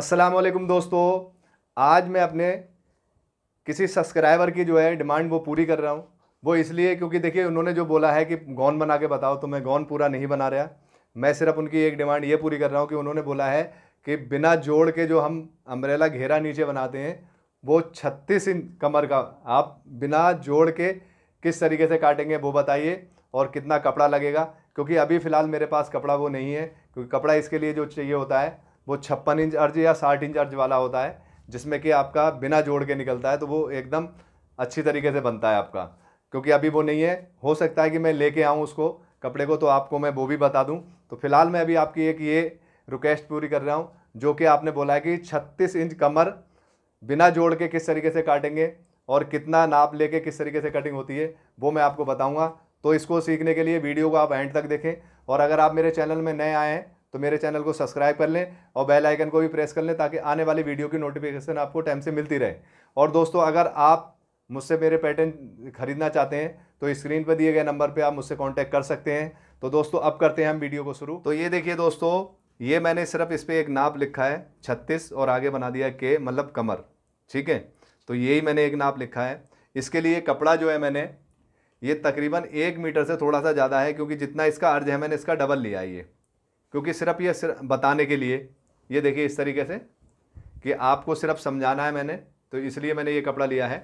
अस्सलाम वालेकुम दोस्तों आज मैं अपने किसी सब्सक्राइबर की जो है डिमांड वो पूरी कर रहा हूँ वो इसलिए क्योंकि देखिए उन्होंने जो बोला है कि गौन बना के बताओ तो मैं गौन पूरा नहीं बना रहा मैं सिर्फ उनकी एक डिमांड ये पूरी कर रहा हूँ कि उन्होंने बोला है कि बिना जोड़ के जो हम अम्ब्रेला घेरा नीचे बनाते हैं वो छत्तीस इंच कमर का आप बिना जोड़ के किस तरीके से काटेंगे वो बताइए और कितना कपड़ा लगेगा क्योंकि अभी फ़िलहाल मेरे पास कपड़ा वो नहीं है क्योंकि कपड़ा इसके लिए जो चाहिए होता है वो छप्पन इंच अर्ज या साठ इंच अर्ज वाला होता है जिसमें कि आपका बिना जोड़ के निकलता है तो वो एकदम अच्छी तरीके से बनता है आपका क्योंकि अभी वो नहीं है हो सकता है कि मैं लेके आऊँ उसको कपड़े को तो आपको मैं वो भी बता दूँ तो फिलहाल मैं अभी आपकी एक ये रिक्वेस्ट पूरी कर रहा हूँ जो कि आपने बोला है कि छत्तीस इंच कमर बिना जोड़ के किस तरीके से काटेंगे और कितना नाप लेके किस तरीके से कटिंग होती है वो मैं आपको बताऊँगा तो इसको सीखने के लिए वीडियो को आप एंड तक देखें और अगर आप मेरे चैनल में नए आए हैं तो मेरे चैनल को सब्सक्राइब कर लें और बेल आइकन को भी प्रेस कर लें ताकि आने वाली वीडियो की नोटिफिकेशन आपको टाइम से मिलती रहे और दोस्तों अगर आप मुझसे मेरे पैटर्न खरीदना चाहते हैं तो स्क्रीन पर दिए गए नंबर पर आप मुझसे कॉन्टैक्ट कर सकते हैं तो दोस्तों अब करते हैं हम वीडियो को शुरू तो ये देखिए दोस्तों ये मैंने सिर्फ इस पर एक नाप लिखा है छत्तीस और आगे बना दिया के मतलब कमर ठीक है तो यही मैंने एक नाप लिखा है इसके लिए कपड़ा जो है मैंने ये तकरीबन एक मीटर से थोड़ा सा ज़्यादा है क्योंकि जितना इसका अर्ज है मैंने इसका डबल लिया है ये क्योंकि सिर्फ ये सिर्फ बताने के लिए ये देखिए इस तरीके से कि आपको सिर्फ समझाना है मैंने तो इसलिए मैंने ये कपड़ा लिया है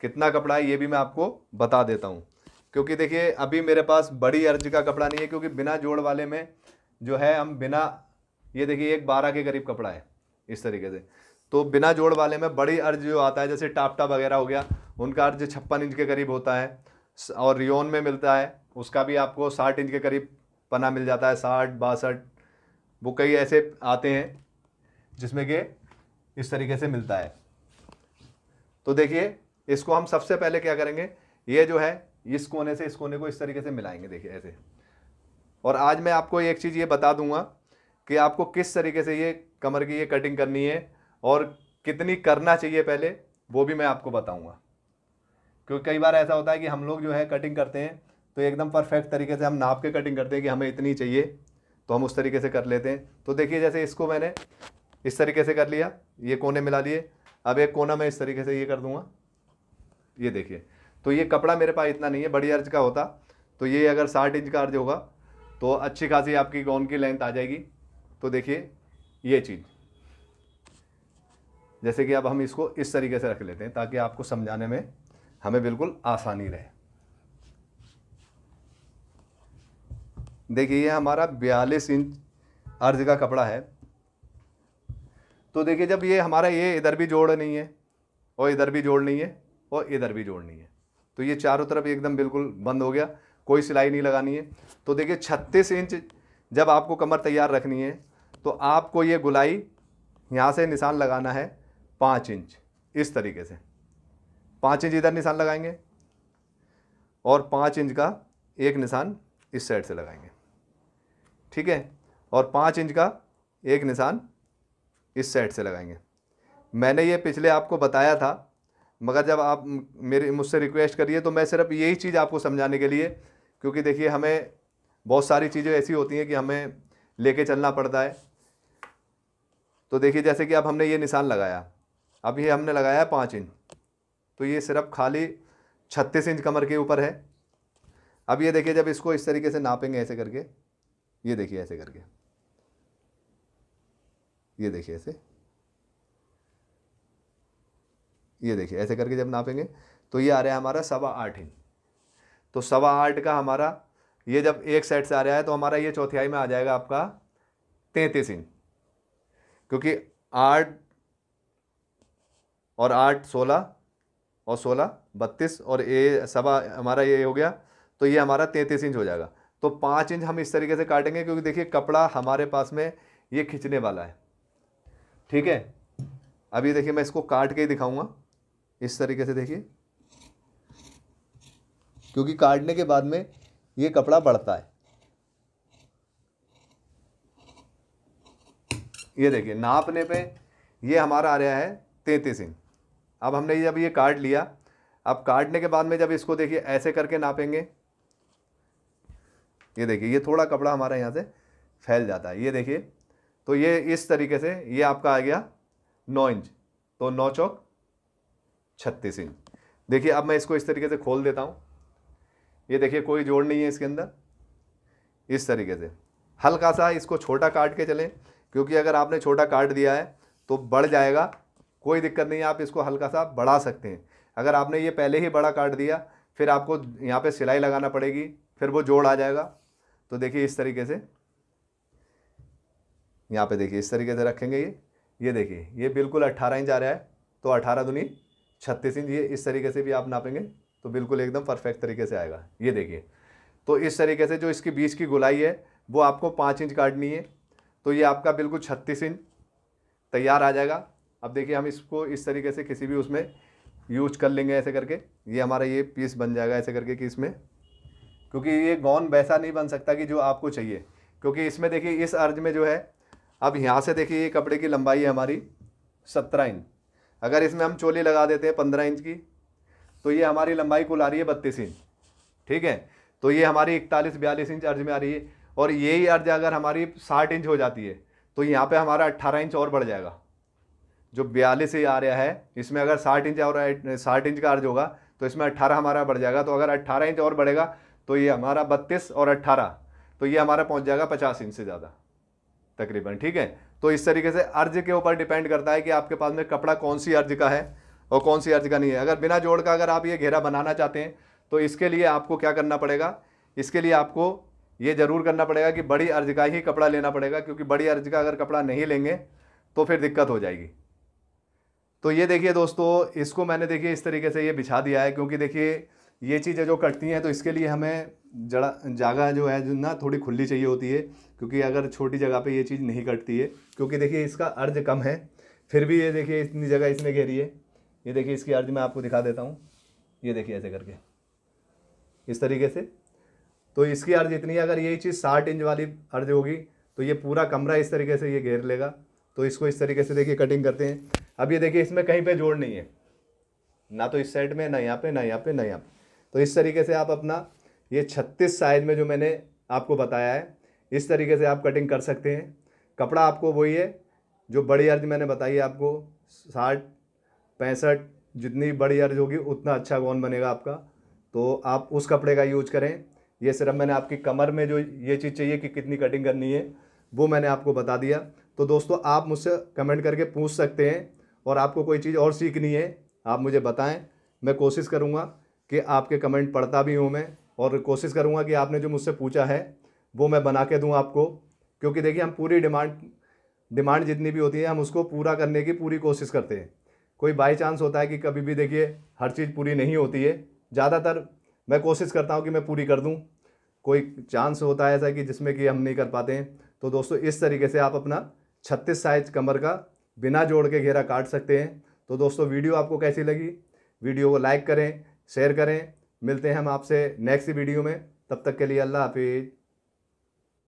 कितना कपड़ा है ये भी मैं आपको बता देता हूँ क्योंकि देखिए अभी मेरे पास बड़ी अर्ज का कपड़ा नहीं है क्योंकि बिना जोड़ वाले में जो है हम बिना ये देखिए एक बारह के करीब कपड़ा है इस तरीके से तो बिना जोड़ वाले में बड़ी अर्ज जो आता है जैसे टापटा वगैरह हो गया उनका अर्ज छप्पन इंच के करीब होता है और रियोन में मिलता है उसका भी आपको साठ इंच के करीब पन्ना मिल जाता है साठ बासठ वो कई ऐसे आते हैं जिसमें कि इस तरीके से मिलता है तो देखिए इसको हम सबसे पहले क्या करेंगे ये जो है इस कोने से इस कोने को इस तरीके से मिलाएंगे देखिए ऐसे और आज मैं आपको एक चीज़ ये बता दूंगा कि आपको किस तरीके से ये कमर की ये कटिंग करनी है और कितनी करना चाहिए पहले वो भी मैं आपको बताऊंगा क्योंकि कई बार ऐसा होता है कि हम लोग जो है कटिंग करते हैं तो एकदम परफेक्ट तरीके से हम नाप के कटिंग करते हैं कि हमें इतनी चाहिए तो हम उस तरीके से कर लेते हैं तो देखिए जैसे इसको मैंने इस तरीके से कर लिया ये कोने मिला लिए अब एक कोना मैं इस तरीके से ये कर दूंगा ये देखिए तो ये कपड़ा मेरे पास इतना नहीं है बड़ी अर्ज का होता तो ये अगर साठ इंच का अर्ज होगा तो अच्छी खासी आपकी गाउन की लेंथ आ जाएगी तो देखिए ये चीज़ जैसे कि अब हम इसको इस तरीके से रख लेते हैं ताकि आपको समझाने में हमें बिल्कुल आसानी रहे देखिए ये हमारा बयालीस इंच अर्ज का कपड़ा है तो देखिए जब ये हमारा ये इधर भी जोड़ नहीं है और इधर भी जोड़ नहीं है और इधर भी जोड़ नहीं है तो ये चारों तरफ एकदम बिल्कुल बंद हो गया कोई सिलाई नहीं लगानी है तो देखिए छत्तीस इंच जब आपको कमर तैयार रखनी है तो आपको ये गुलाई यहाँ से निशान लगाना है पाँच इंच इस तरीके से पाँच इंच इधर निशान लगाएंगे और पाँच इंच का एक निशान इस साइड से लगाएंगे ठीक है और पाँच इंच का एक निशान इस साइड से लगाएंगे मैंने ये पिछले आपको बताया था मगर जब आप मेरी मुझसे रिक्वेस्ट करिए तो मैं सिर्फ यही चीज़ आपको समझाने के लिए क्योंकि देखिए हमें बहुत सारी चीज़ें ऐसी होती हैं कि हमें लेके चलना पड़ता है तो देखिए जैसे कि अब हमने ये निशान लगाया अब ये हमने लगाया पाँच इंच तो ये सिर्फ खाली छत्तीस इंच कमर के ऊपर है अब ये देखिए जब इसको इस तरीके से नापेंगे ऐसे करके ये देखिए ऐसे करके ये देखिए ऐसे ये देखिए ऐसे करके जब नापेंगे तो ये आ रहा है हमारा सवा आठ इंच तो सवा आठ का हमारा ये जब एक साइड से आ रहा है तो हमारा ये चौथाई में आ जाएगा आपका तैंतीस इंच क्योंकि आठ और आठ सोलह और सोलह बत्तीस और ये सवा हमारा ये हो गया तो ये हमारा तैंतीस इंच हो जाएगा तो पाँच इंच हम इस तरीके से काटेंगे क्योंकि देखिए कपड़ा हमारे पास में ये खींचने वाला है ठीक है अभी देखिए मैं इसको काट के ही दिखाऊंगा इस तरीके से देखिए क्योंकि काटने के बाद में ये कपड़ा बढ़ता है ये देखिए नापने पे ये हमारा आ रहा है तैंतीस इंच अब हमने जब ये काट लिया अब काटने के बाद में जब इसको देखिए ऐसे करके नापेंगे ये देखिए ये थोड़ा कपड़ा हमारा यहाँ से फैल जाता है ये देखिए तो ये इस तरीके से ये आपका आ गया नौ इंच तो नौ चौक छत्तीस इंच देखिए अब मैं इसको इस तरीके से खोल देता हूँ ये देखिए कोई जोड़ नहीं है इसके अंदर इस तरीके से हल्का सा इसको छोटा काट के चलें क्योंकि अगर आपने छोटा काट दिया है तो बढ़ जाएगा कोई दिक्कत नहीं आप इसको हल्का सा बढ़ा सकते हैं अगर आपने ये पहले ही बड़ा काट दिया फिर आपको यहाँ पे सिलाई लगाना पड़ेगी फिर वो जोड़ आ जाएगा तो देखिए इस तरीके से यहाँ पे देखिए इस तरीके से रखेंगे ये ये देखिए ये बिल्कुल अट्ठारह इंच आ रहा है तो अट्ठारह दुनी छत्तीस इंच ये इस तरीके से भी आप नापेंगे तो बिल्कुल एकदम परफेक्ट तरीके से आएगा ये देखिए तो इस तरीके से जो इसकी बीच की गुलाई है वो आपको पाँच इंच काटनी है तो ये आपका बिल्कुल छत्तीस इंच तैयार आ जाएगा अब देखिए हम इसको इस तरीके से किसी भी उसमें यूज कर लेंगे ऐसे करके ये हमारा ये पीस बन जाएगा ऐसे करके कि इसमें क्योंकि ये गौन वैसा नहीं बन सकता कि जो आपको चाहिए क्योंकि इसमें देखिए इस अर्ज में जो है अब यहाँ से देखिए ये कपड़े की लंबाई है हमारी सत्रह इंच अगर इसमें हम चोली लगा देते हैं पंद्रह इंच की तो ये हमारी लंबाई कुल आ रही है बत्तीस इंच ठीक है तो ये हमारी इकतालीस बयालीस इंच अर्ज में आ रही है और यही अर्ज अगर हमारी साठ इंच हो जाती है तो यहाँ पे हमारा अट्ठारह इंच और बढ़ जाएगा जो बयालीस ही आ रहा है इसमें अगर साठ इंच और साठ इंच का अर्ज होगा तो इसमें अट्ठारह हमारा बढ़ जाएगा तो अगर अट्ठारह इंच और बढ़ेगा तो ये हमारा बत्तीस और अट्ठारह तो ये हमारा पहुंच जाएगा पचास इंच से ज़्यादा तकरीबन ठीक है तो इस तरीके से अर्ज के ऊपर डिपेंड करता है कि आपके पास में कपड़ा कौन सी अर्ज का है और कौन सी अर्ज का नहीं है अगर बिना जोड़ का अगर आप ये घेरा बनाना चाहते हैं तो इसके लिए आपको क्या करना पड़ेगा इसके लिए आपको ये ज़रूर करना पड़ेगा कि बड़ी अर्ज का ही कपड़ा लेना पड़ेगा क्योंकि बड़ी अर्ज का अगर कपड़ा नहीं लेंगे तो फिर दिक्कत हो जाएगी तो ये देखिए दोस्तों इसको मैंने देखिए इस तरीके से ये बिछा दिया है क्योंकि देखिए ये चीज़ें जो कटती हैं तो इसके लिए हमें जड़ा जगह जो है जो ना थोड़ी खुली चाहिए होती है क्योंकि अगर छोटी जगह पे ये चीज़ नहीं कटती है क्योंकि देखिए इसका अर्ज कम है फिर भी ये देखिए इतनी जगह इसने घेरी है ये देखिए इसकी अर्ज मैं आपको दिखा देता हूँ ये देखिए ऐसे करके इस तरीके से तो इसकी अर्ज इतनी है अगर ये चीज़ साठ इंच वाली अर्ज होगी तो ये पूरा कमरा इस तरीके से ये घेर लेगा तो इसको इस तरीके से देखिए कटिंग करते हैं अब ये देखिए इसमें कहीं पर जोड़ नहीं है ना तो इस साइड में ना यहाँ पर ना यहाँ पे ना यहाँ पर तो इस तरीके से आप अपना ये छत्तीस साइज में जो मैंने आपको बताया है इस तरीके से आप कटिंग कर सकते हैं कपड़ा आपको वही है जो बड़ी अर्ज मैंने बताई है आपको साठ पैंसठ जितनी बड़ी अर्ज होगी उतना अच्छा गौन बनेगा आपका तो आप उस कपड़े का यूज करें ये सिर्फ मैंने आपकी कमर में जो ये चीज़ चाहिए कि कितनी कटिंग करनी है वो मैंने आपको बता दिया तो दोस्तों आप मुझसे कमेंट करके पूछ सकते हैं और आपको कोई चीज़ और सीखनी है आप मुझे बताएं मैं कोशिश करूँगा कि आपके कमेंट पढ़ता भी हूँ मैं और कोशिश करूँगा कि आपने जो मुझसे पूछा है वो मैं बना के दूँ आपको क्योंकि देखिए हम पूरी डिमांड डिमांड जितनी भी होती है हम उसको पूरा करने की पूरी कोशिश करते हैं कोई बाई चांस होता है कि कभी भी देखिए हर चीज़ पूरी नहीं होती है ज़्यादातर मैं कोशिश करता हूँ कि मैं पूरी कर दूँ कोई चांस होता है ऐसा कि जिसमें कि हम नहीं कर पाते हैं तो दोस्तों इस तरीके से आप अपना छत्तीस साइज कमर का बिना जोड़ के घेरा काट सकते हैं तो दोस्तों वीडियो आपको कैसी लगी वीडियो को लाइक करें शेयर करें मिलते हैं हम आपसे नेक्स्ट वीडियो में तब तक के लिए अल्लाह हाफिज़